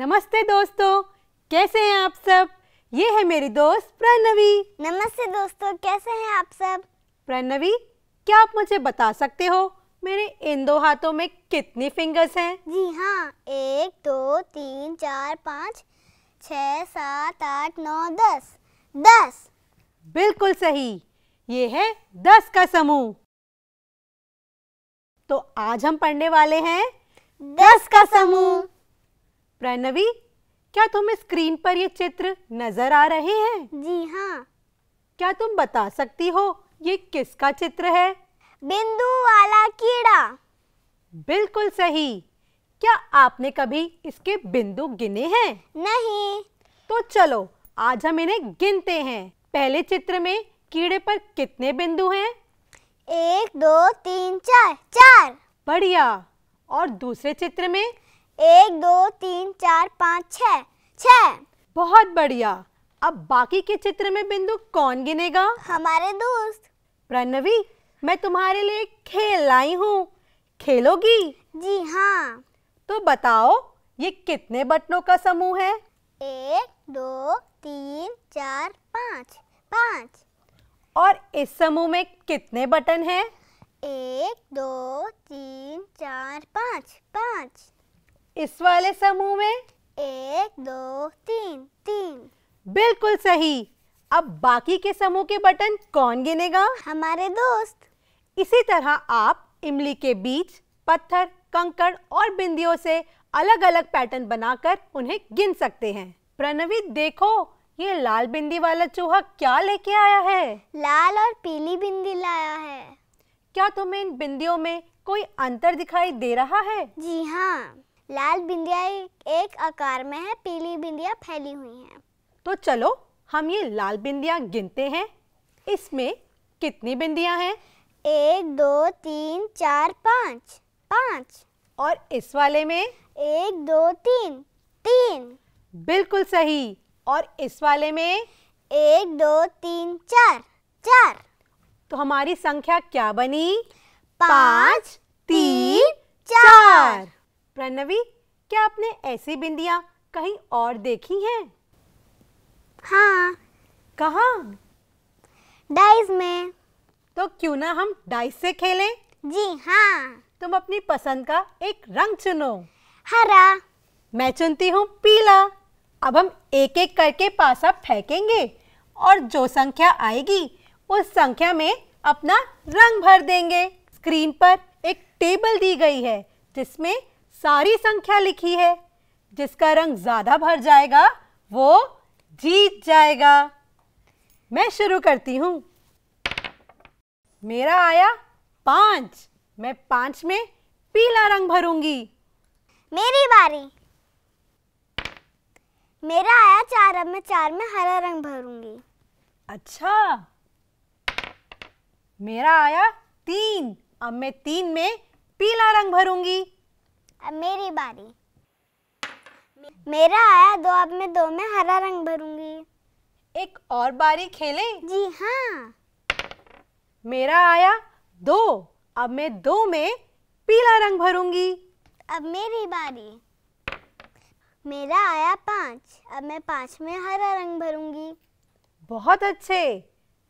नमस्ते दोस्तों कैसे हैं आप सब ये है मेरी दोस्त प्रणवी नमस्ते दोस्तों कैसे हैं आप सब प्रणवी क्या आप मुझे बता सकते हो मेरे इन दो हाथों में कितनी फिंगर्स हैं जी हाँ एक दो तीन चार पाँच छ सात आठ नौ दस दस बिल्कुल सही ये है दस का समूह तो आज हम पढ़ने वाले हैं दस का समूह प्रणवी क्या तुम स्क्रीन पर ये चित्र नजर आ रहे हैं जी हाँ क्या तुम बता सकती हो ये किसका चित्र है बिंदु वाला कीड़ा बिल्कुल सही क्या आपने कभी इसके बिंदु गिने हैं नहीं तो चलो आज हम इन्हें गिनते हैं पहले चित्र में कीड़े पर कितने बिंदु हैं एक दो तीन चार चार बढ़िया और दूसरे चित्र में एक दो तीन चार पाँच छ छ बहुत बढ़िया अब बाकी के चित्र में बिंदु कौन गिनेगा हमारे दोस्त प्रणवी मैं तुम्हारे लिए खेल लाई हूँ खेलोगी जी हाँ तो बताओ ये कितने बटनों का समूह है एक दो तीन चार पाँच पाँच और इस समूह में कितने बटन हैं? एक दो तीन चार पाँच पाँच इस वाले समूह में एक दो तीन तीन बिल्कुल सही अब बाकी के समूह के बटन कौन गिनेगा हमारे दोस्त इसी तरह आप इमली के बीच पत्थर कंकड़ और बिंदियों से अलग अलग पैटर्न बनाकर उन्हें गिन सकते हैं प्रणवी देखो ये लाल बिंदी वाला चूहा क्या लेके आया है लाल और पीली बिंदी लाया है क्या तुम्हें इन बिंदियों में कोई अंतर दिखाई दे रहा है जी हाँ लाल बिंदिया एक आकार में है पीली बिंदिया फैली हुई हैं। तो चलो हम ये लाल बिंदिया गिनते हैं इसमें कितनी बिंदिया हैं? एक दो तीन चार पाँच पाँच और इस वाले में एक दो तीन तीन बिल्कुल सही और इस वाले में एक दो तीन चार चार तो हमारी संख्या क्या बनी पाँच तीन चार प्रणवी क्या आपने ऐसी बिंदिया कहीं और देखी हैं हाँ कहा डाइस में तो क्यों ना हम डाइस से खेलें जी हाँ तुम अपनी पसंद का एक रंग चुनो हरा मैं चुनती हूँ पीला अब हम एक एक करके पासा फेंकेंगे और जो संख्या आएगी उस संख्या में अपना रंग भर देंगे स्क्रीन पर एक टेबल दी गई है जिसमें सारी संख्या लिखी है जिसका रंग ज़्यादा भर जाएगा वो जीत जाएगा मैं शुरू करती हूं मेरा आया पांच मैं पांच में पीला रंग भरूंगी मेरी बारी मेरा आया चार अब मैं चार में हरा रंग भरूंगी अच्छा मेरा आया तीन अब मैं तीन में पीला रंग भरूंगी अब मेरी बारी मेरा आया दो अब मैं दो में हरा रंग भरूंगी एक और बारी खेलें? जी हाँ मेरा आया दो अब मैं दो में पीला रंग भरूंगी अब मेरी बारी मेरा आया पाँच अब मैं पाँच में हरा रंग भरूंगी बहुत अच्छे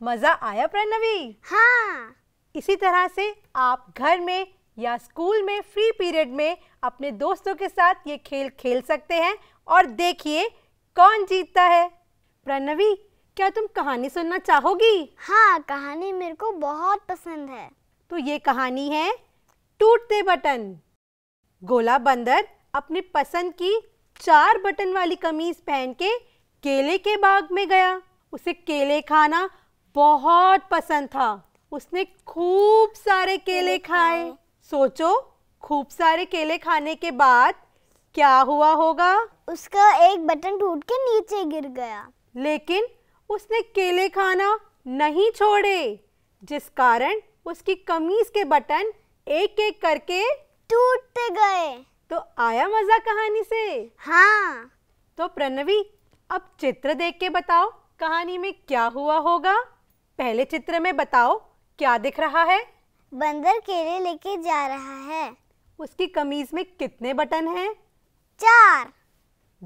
मज़ा आया प्रणवी हाँ इसी तरह से आप घर में या स्कूल में फ्री पीरियड में अपने दोस्तों के साथ ये खेल खेल सकते हैं और देखिए कौन जीतता है प्रणवी क्या तुम कहानी सुनना चाहोगी हाँ कहानी मेरे को बहुत पसंद है तो ये कहानी है टूटते बटन गोला बंदर अपने पसंद की चार बटन वाली कमीज पहन के केले के बाग में गया उसे केले खाना बहुत पसंद था उसने खूब सारे केले खाए सोचो खूब सारे केले खाने के बाद क्या हुआ होगा उसका एक बटन टूट के नीचे गिर गया लेकिन उसने केले खाना नहीं छोड़े जिस कारण उसकी कमीज के बटन एक एक करके टूटते गए तो आया मजा कहानी से हाँ तो प्रणवी अब चित्र देख के बताओ कहानी में क्या हुआ होगा पहले चित्र में बताओ क्या दिख रहा है बंदर केले लेके जा रहा है उसकी कमीज में कितने बटन हैं? चार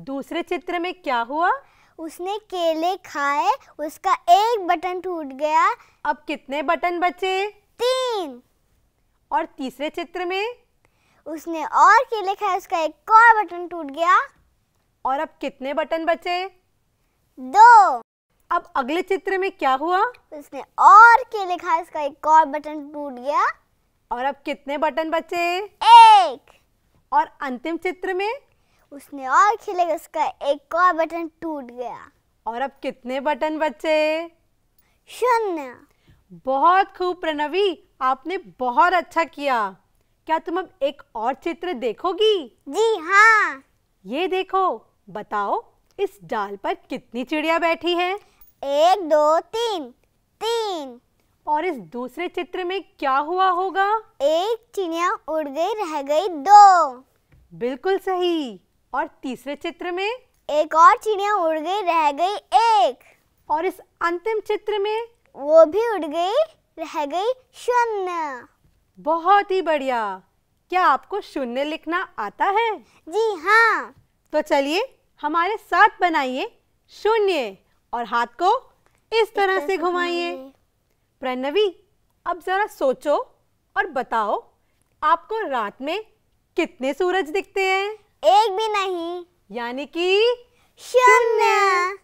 दूसरे चित्र में क्या हुआ उसने केले खाए उसका एक बटन टूट गया अब कितने बटन बचे तीन और तीसरे चित्र में उसने और केले खाए उसका एक और बटन टूट गया और अब कितने बटन बचे दो अब अगले चित्र में क्या हुआ उसने और के लिखा इसका एक और बटन टूट गया और अब कितने बटन बचे एक और अंतिम चित्र में उसने और खेले उसका एक और बटन टूट गया और अब कितने बटन बचे शून्य बहुत खूब प्रणवी आपने बहुत अच्छा किया क्या तुम अब एक और चित्र देखोगी जी हाँ ये देखो बताओ इस डाल पर कितनी चिड़िया बैठी है एक दो तीन तीन और इस दूसरे चित्र में क्या हुआ होगा एक चिड़िया उड़ गई रह गई दो बिल्कुल सही और तीसरे चित्र में एक और चिड़िया उड़ गई रह गई एक और इस अंतिम चित्र में वो भी उड़ गई रह गई शून्य बहुत ही बढ़िया क्या आपको शून्य लिखना आता है जी हाँ तो चलिए हमारे साथ बनाइए शून्य और हाथ को इस तरह से घुमाइए प्रणवी अब जरा सोचो और बताओ आपको रात में कितने सूरज दिखते हैं एक भी नहीं यानी कि शून्य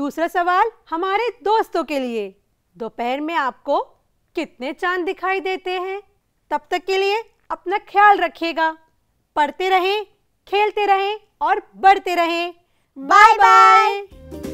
दूसरा सवाल हमारे दोस्तों के लिए दोपहर में आपको कितने चांद दिखाई देते हैं तब तक के लिए अपना ख्याल रखिएगा पढ़ते रहें खेलते रहें और बढ़ते रहें बाय बाय